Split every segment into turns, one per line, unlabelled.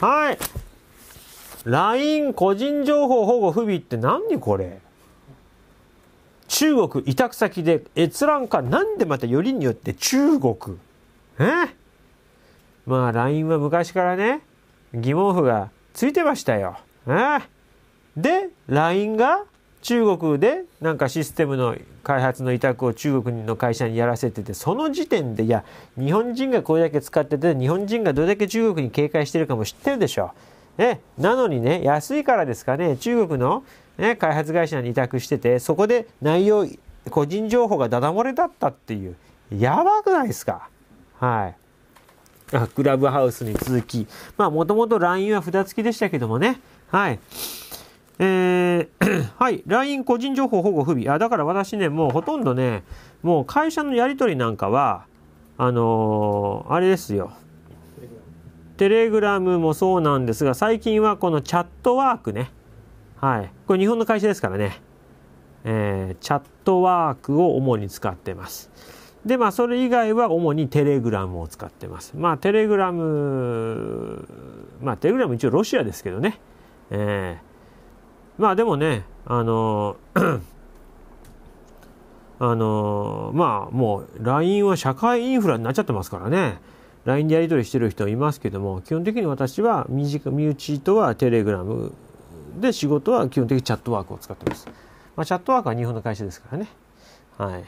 はい。LINE 個人情報保護不備って何これ中国委託先で閲覧かなんでまたよりによって中国えまあ LINE は昔からね疑問符がついてましたよ。えで LINE が中国でなんかシステムの開発の委託を中国の会社にやらせててその時点でいや日本人がこれだけ使ってて日本人がどれだけ中国に警戒してるかも知ってるでしょ。ね、なのにね安いからですかね中国の、ね、開発会社に委託しててそこで内容個人情報がダダ漏れだったっていうやばくないですかはい。クラブハウスに続き、まあもともと LINE は札付きでしたけどもね、はい。えー、はい、LINE 個人情報保護不備。あ、だから私ね、もうほとんどね、もう会社のやり取りなんかは、あのー、あれですよ。テレグラムもそうなんですが、最近はこのチャットワークね。はい。これ日本の会社ですからね。えー、チャットワークを主に使ってます。で、まあ、それ以外は主にテレグラムを使ってます。まあ、テレグラム、まあ、テレグラム一応ロシアですけどね。えー、まあでもね、あの あのまあもう LINE は社会インフラになっちゃってますからね LINE でやり取りしてる人いますけども基本的に私は身内とはテレグラムで仕事は基本的にチャットワークを使ってます、まあ、チャットワークは日本の会社ですからねはい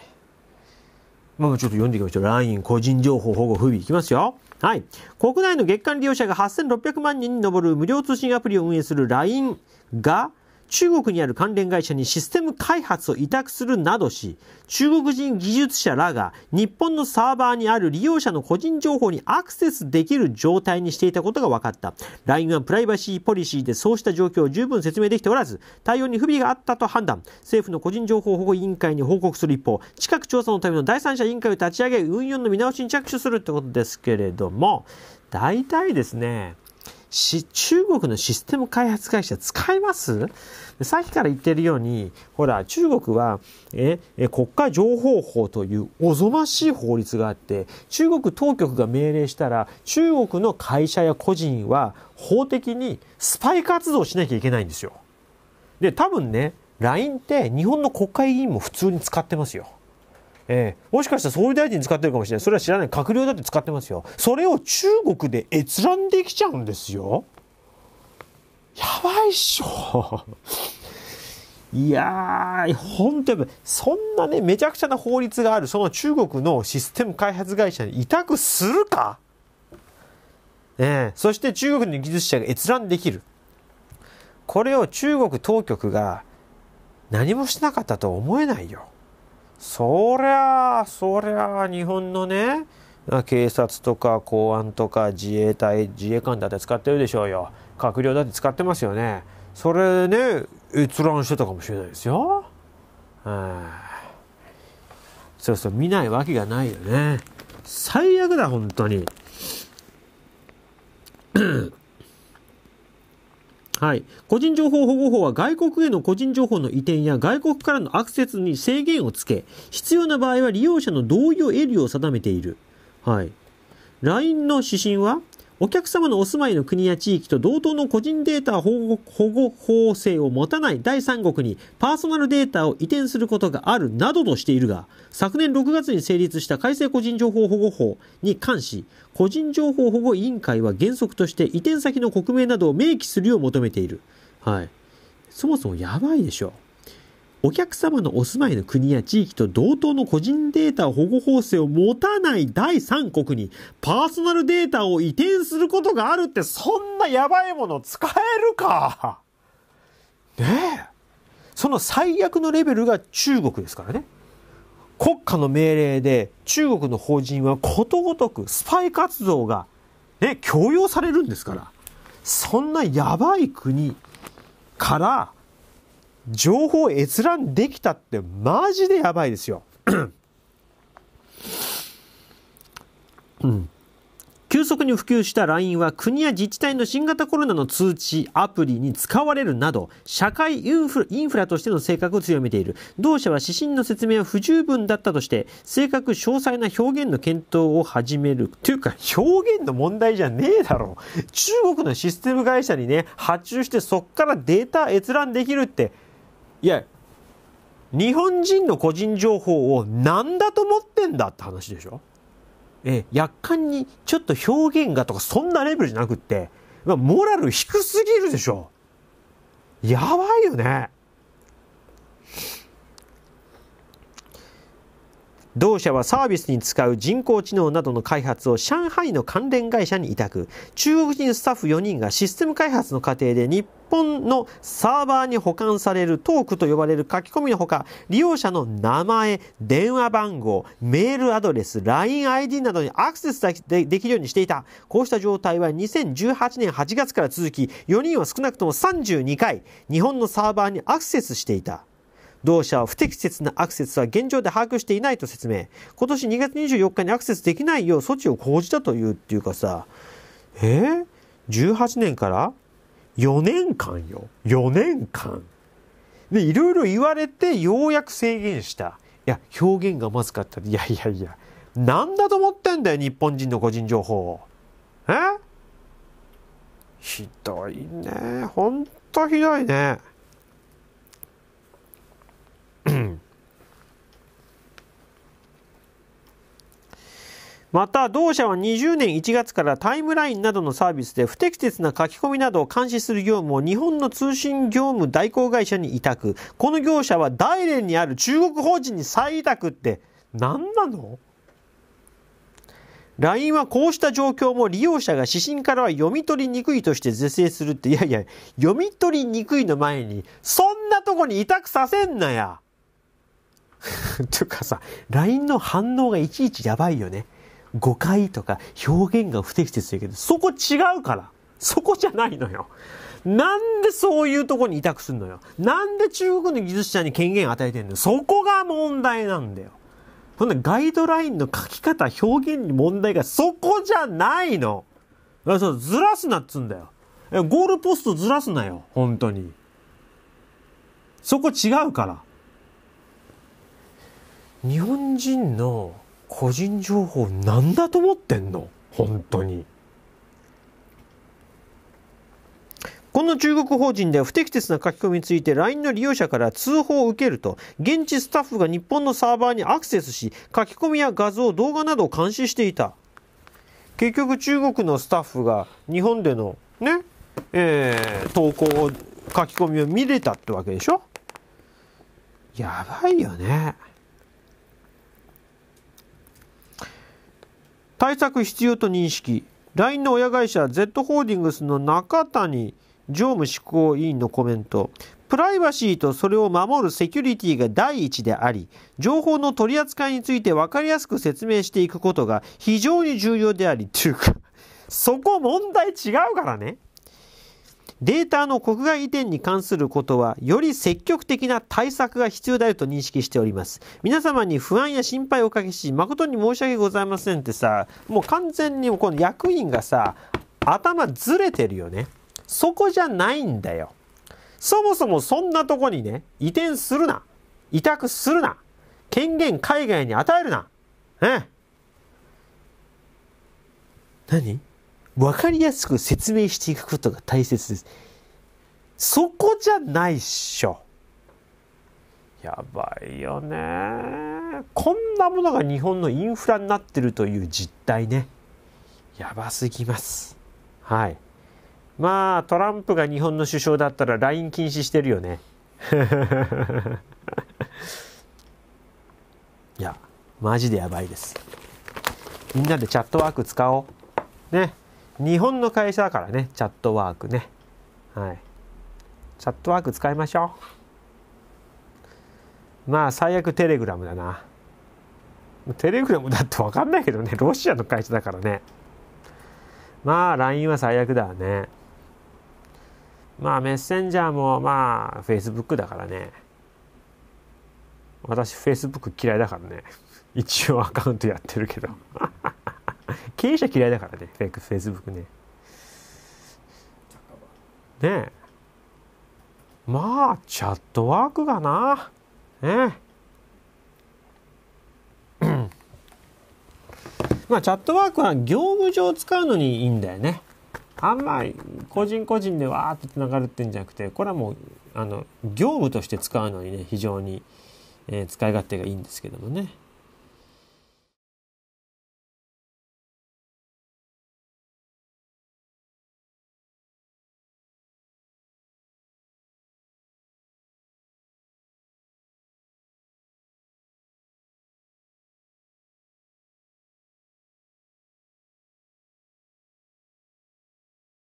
まあちょっと読んでいきましょう LINE 個人情報保護不備いきますよはい国内の月間利用者が8600万人に上る無料通信アプリを運営する LINE が中国にある関連会社にシステム開発を委託するなどし、中国人技術者らが日本のサーバーにある利用者の個人情報にアクセスできる状態にしていたことが分かった。LINE はプライバシーポリシーでそうした状況を十分説明できておらず、対応に不備があったと判断、政府の個人情報保護委員会に報告する一方、近く調査のための第三者委員会を立ち上げ、運用の見直しに着手するってことですけれども、大体ですね、し、中国のシステム開発会社使いますさっきから言ってるように、ほら、中国は、え、国家情報法というおぞましい法律があって、中国当局が命令したら、中国の会社や個人は法的にスパイ活動しなきゃいけないんですよ。で、多分ね、LINE って日本の国会議員も普通に使ってますよ。えー、もしかしたら総理大臣に使ってるかもしれない。それは知らない。閣僚だって使ってますよ。それを中国で閲覧できちゃうんですよ。やばいっしょ。いやー、本当い。そんなね、めちゃくちゃな法律がある、その中国のシステム開発会社に委託するかええー、そして中国の技術者が閲覧できる。これを中国当局が何もしなかったとは思えないよ。そりゃあ、そりゃあ、日本のね、警察とか公安とか自衛隊、自衛官だって使ってるでしょうよ。閣僚だって使ってますよね。それね、閲覧してたかもしれないですよ。そうそう、見ないわけがないよね。最悪だ、本当に。はい、個人情報保護法は外国への個人情報の移転や外国からのアクセスに制限をつけ必要な場合は利用者の同意を得るよう定めている、はい、LINE の指針はお客様のお住まいの国や地域と同等の個人データ保護法制を持たない第三国にパーソナルデータを移転することがあるなどとしているが、昨年6月に成立した改正個人情報保護法に関し、個人情報保護委員会は原則として移転先の国名などを明記するよう求めている。はい。そもそもやばいでしょ。お客様のお住まいの国や地域と同等の個人データ保護法制を持たない第三国にパーソナルデータを移転することがあるってそんなやばいもの使えるかねえ。その最悪のレベルが中国ですからね。国家の命令で中国の法人はことごとくスパイ活動がね、強要されるんですから。そんなやばい国から情報閲覧できたってマジでやばいですよ。うん、急速に普及した LINE は国や自治体の新型コロナの通知、アプリに使われるなど、社会インフラとしての性格を強めている。同社は指針の説明は不十分だったとして、正確詳細な表現の検討を始める。というか、表現の問題じゃねえだろ。中国のシステム会社にね、発注してそっからデータ閲覧できるって、いや、日本人の個人情報を何だと思ってんだって話でしょえ、かんにちょっと表現がとかそんなレベルじゃなくって、まあ、モラル低すぎるでしょやばいよね。同社はサービスに使う人工知能などの開発を上海の関連会社に委託。中国人スタッフ4人がシステム開発の過程で日本のサーバーに保管されるトークと呼ばれる書き込みのほか、利用者の名前、電話番号、メールアドレス、LINEID などにアクセスできるようにしていた。こうした状態は2018年8月から続き、4人は少なくとも32回、日本のサーバーにアクセスしていた。同社は不適切なアクセスは現状で把握していないと説明。今年2月24日にアクセスできないよう措置を講じたというっていうかさ、えー、18年から4年間よ。4年間。で、いろいろ言われてようやく制限した。いや、表現がまずかった。いやいやいや。なんだと思ってんだよ、日本人の個人情報。えひどいね。ほんとひどいね。また同社は20年1月からタイムラインなどのサービスで不適切な書き込みなどを監視する業務を日本の通信業務代行会社に委託この業者は大連にある中国法人に再委託って何なの LINE はこうした状況も利用者が指針からは読み取りにくいとして是正するっていやいや読み取りにくいの前にそんなとこに委託させんなや というかさ LINE の反応がいちいちやばいよね。誤解とか表現が不適切だけど、そこ違うから。そこじゃないのよ。なんでそういうとこに委託すんのよ。なんで中国の技術者に権限与えてんのよ。そこが問題なんだよ。そんなガイドラインの書き方、表現に問題がそこじゃないの。そう、ずらすなっつうんだよ。ゴールポストずらすなよ。本当に。そこ違うから。日本人の個人情報なんだと思ってんの本当に。この中国法人では不適切な書き込みについて LINE の利用者から通報を受けると現地スタッフが日本のサーバーにアクセスし書き込みや画像動画などを監視していた結局中国のスタッフが日本でのねえー、投稿を書き込みを見れたってわけでしょやばいよね。対策必要と認識 LINE の親会社 Z ホールディングスの中谷常務執行委員のコメントプライバシーとそれを守るセキュリティが第一であり情報の取り扱いについて分かりやすく説明していくことが非常に重要でありというかそこ問題違うからね。データの国外移転に関することは、より積極的な対策が必要であると認識しております。皆様に不安や心配をおかけし、誠に申し訳ございませんってさ、もう完全にこの役員がさ、頭ずれてるよね。そこじゃないんだよ。そもそもそんなとこにね、移転するな。委託するな。権限海外に与えるな。ね。何分かりやすく説明していくことが大切です。そこじゃないっしょ。やばいよね。こんなものが日本のインフラになってるという実態ね。やばすぎます。はい。まあトランプが日本の首相だったら LINE 禁止してるよね。いやマジでやばいです。みんなでチャットワーク使おう。ね。日本の会社だからね、チャットワークね。はい。チャットワーク使いましょう。まあ、最悪テレグラムだな。テレグラムだって分かんないけどね、ロシアの会社だからね。まあ、LINE は最悪だわね。まあ、メッセンジャーも、まあ、Facebook だからね。私、Facebook 嫌いだからね。一応アカウントやってるけど。経営者嫌いだからねフェイクフェイスブックねねえまあチャットワークがなねえまあチャットワークは業務上使うのにいいんだよねあんまり個人個人でわーってつながるってんじゃなくてこれはもうあの業務として使うのにね非常に、えー、使い勝手がいいんですけどもね。